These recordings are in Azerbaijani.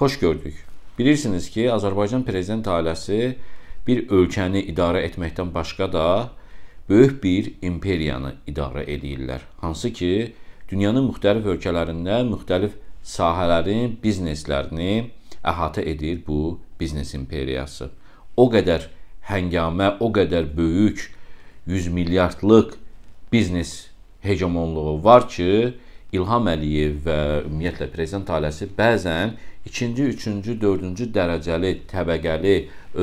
xoş gördük. Bilirsiniz ki, Azərbaycan prezident ailəsi bir ölkəni idarə etməkdən başqa da böyük bir imperiyanı idarə edirlər. Hansı ki, dünyanın müxtəlif ölkələrində müxtəlif sahələrin bizneslərini əhatə edir bu biznes imperiyası. O qədər həngamə, o qədər böyük 100 milyardlıq biznes hegemonluğu var ki, İlham Əliyev və ümumiyyətlə prezident ailəsi bəzən ikinci, üçüncü, dördüncü dərəcəli, təbəqəli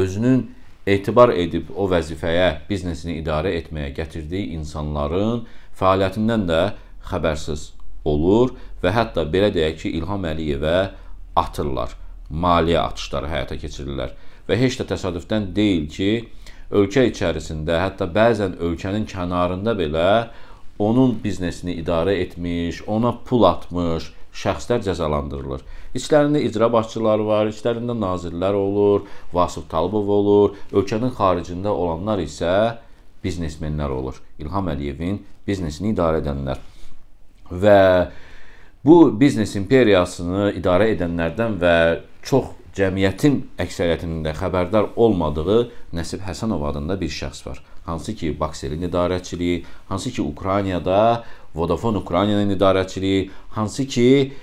özünün etibar edib o vəzifəyə, biznesini idarə etməyə gətirdiyi insanların fəaliyyətindən də xəbərsiz olur və hətta belə deyək ki, İlham Əliyevə atırlar, maliyyə atışları həyata keçirirlər. Və heç də təsadüfdən deyil ki, ölkə içərisində, hətta bəzən ölkənin kənarında belə onun biznesini idarə etmiş, ona pul atmış şəxslər cəzalandırılır. İçlərində icra başçıları var, içlərində nazirlər olur, Vasif Talibov olur, ölkənin xaricində olanlar isə biznesmenlər olur. İlham Əliyevin biznesini idarə edənlər. Və bu biznes imperiyasını idarə edənlərdən və çox cəmiyyətin əksəriyyətinin də xəbərdar olmadığı Nəsib Həsənov adında bir şəxs var hansı ki Bakselin idarəçiliyi, hansı ki Ukraynada Vodafone Ukraynanın idarəçiliyi, hansı ki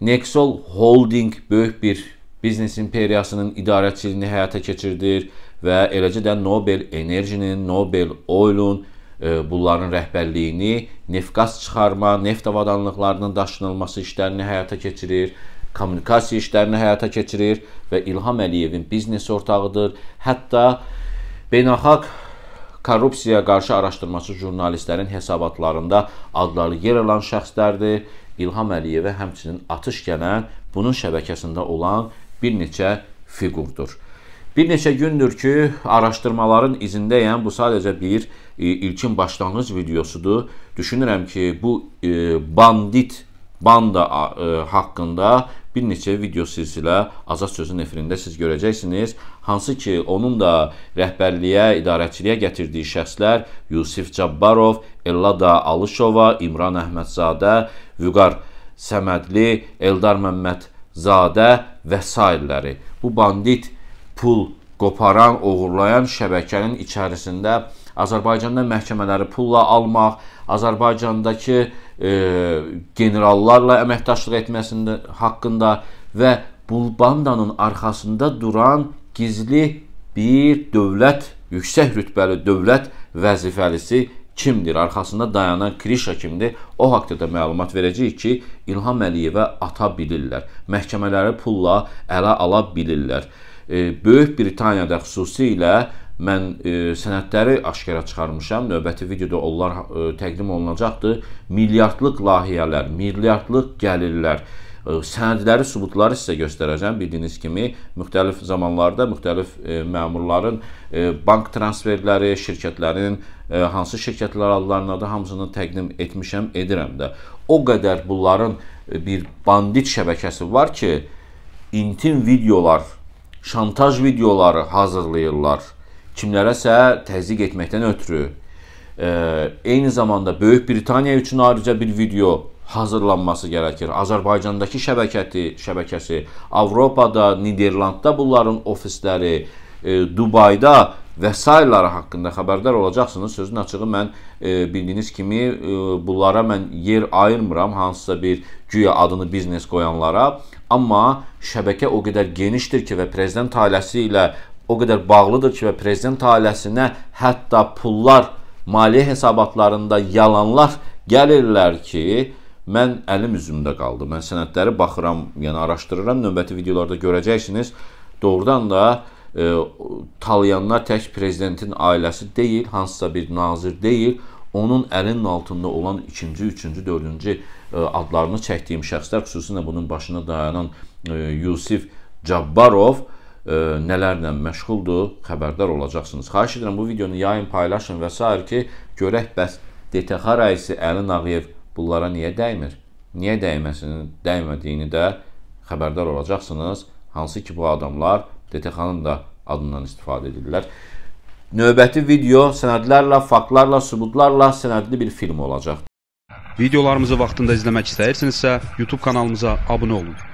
Nexol Holding böyük bir biznes imperiyasının idarəçiliyini həyata keçirdir və eləcə də Nobel Enerjinin, Nobel Oilun e, bunların rəhbərliyini neft-qaz çıxarma, neft avadanlıqlarının daşınılması işlərini həyata keçirir, kommunikasiya işlərini həyata keçirir və İlham Əliyevin biznes ortağıdır. Hətta beynəlxalq korrupsiyaya qarşı araşdırmaçı jurnalistlərin hesabatlarında adları yer alan şəxslərdir. İlham Əliyevə həmçinin atış gələn, bunun şəbəkəsində olan bir neçə fiqurdur. Bir neçə gündür ki, araşdırmaların izindəyəm. Bu sadəcə bir e, ilkin başlanğıc videosudur. Düşünürəm ki, bu e, bandit banda e, haqqında bir neçə video silsilə Azad Sözün efirində siz görəcəksiniz. Hansı ki, onun da rəhbərliyə, idarəçiliyə gətirdiyi şəxslər Yusif Cabbarov, Ellada Alışova, İmran Əhmədzadə, Vüqar Səmədli, Eldar Məmmədzadə və s. Bu bandit pul qoparan, oğurlayan şəbəkənin içərisində Azərbaycanda məhkəmələri pulla almaq, Azərbaycandakı e, generallarla əməkdaşlıq etməsində haqqında və Bulbandanın arxasında duran gizli bir dövlət, yüksək rütbəli dövlət vəzifəlisi kimdir? Arxasında dayanan Krişa kimdir? O haqqda da məlumat verəcəyik ki, İlham Əliyevə ata bilirlər. Məhkəmələri pulla ələ ala bilirlər. E, Böyük Britaniyada xüsusilə mən e, sənədləri aşkara çıxarmışam. Növbəti videoda onlar e, təqdim olunacaqdır. Milyardlıq layihələr, milyardlıq gəlirlər e, sənədləri, sübutları sizə göstərəcəm. Bildiyiniz kimi müxtəlif zamanlarda müxtəlif e, məmurların e, bank transferləri, şirkətlərin e, hansı şirkətlər adlarının adı hamısını təqdim etmişəm, edirəm də. O qədər bunların e, bir bandit şəbəkəsi var ki, intim videolar, şantaj videoları hazırlayırlar kimlərəsə təzyiq etməkdən ötürü e, eyni zamanda Böyük Britaniya üçün ayrıca bir video hazırlanması gərəkir. Azərbaycandakı şəbəkəti, şəbəkəsi Avropada, Niderlandda bunların ofisləri, e, Dubayda və sairələri haqqında xəbərdar olacaqsınız. Sözün açığı mən e, bildiyiniz kimi e, bunlara mən yer ayırmıram hansısa bir güya adını biznes qoyanlara. Amma şəbəkə o qədər genişdir ki və prezident ailəsi ilə o qədər bağlıdır ki və prezident ailəsinə hətta pullar, maliyyə hesabatlarında yalanlar gəlirlər ki, mən əlim üzümdə qaldı. Mən sənədləri baxıram, yəni araşdırıram, növbəti videolarda görəcəksiniz. Doğrudan da e, talayanlar tək prezidentin ailəsi deyil, hansısa bir nazir deyil, onun əlinin altında olan ikinci, üçüncü, dördüncü e, adlarını çəkdiyim şəxslər, xüsusilə bunun başına dayanan e, Yusif Cabbarov, nələrlə məşğuldur, xəbərdar olacaqsınız. Xahiş edirəm bu videonu yayın, paylaşın və s. ki, görək bəs DTX rəisi Əli Nağıyev bunlara niyə dəymir? Niyə dəyməsini, dəymədiyini də xəbərdar olacaqsınız. Hansı ki, bu adamlar DTX-nın da adından istifadə edirlər. Növbəti video sənədlərlə, faktlarla, sübutlarla sənədli bir film olacaq. Videolarımızı vaxtında izləmək istəyirsinizsə, YouTube kanalımıza abunə olun.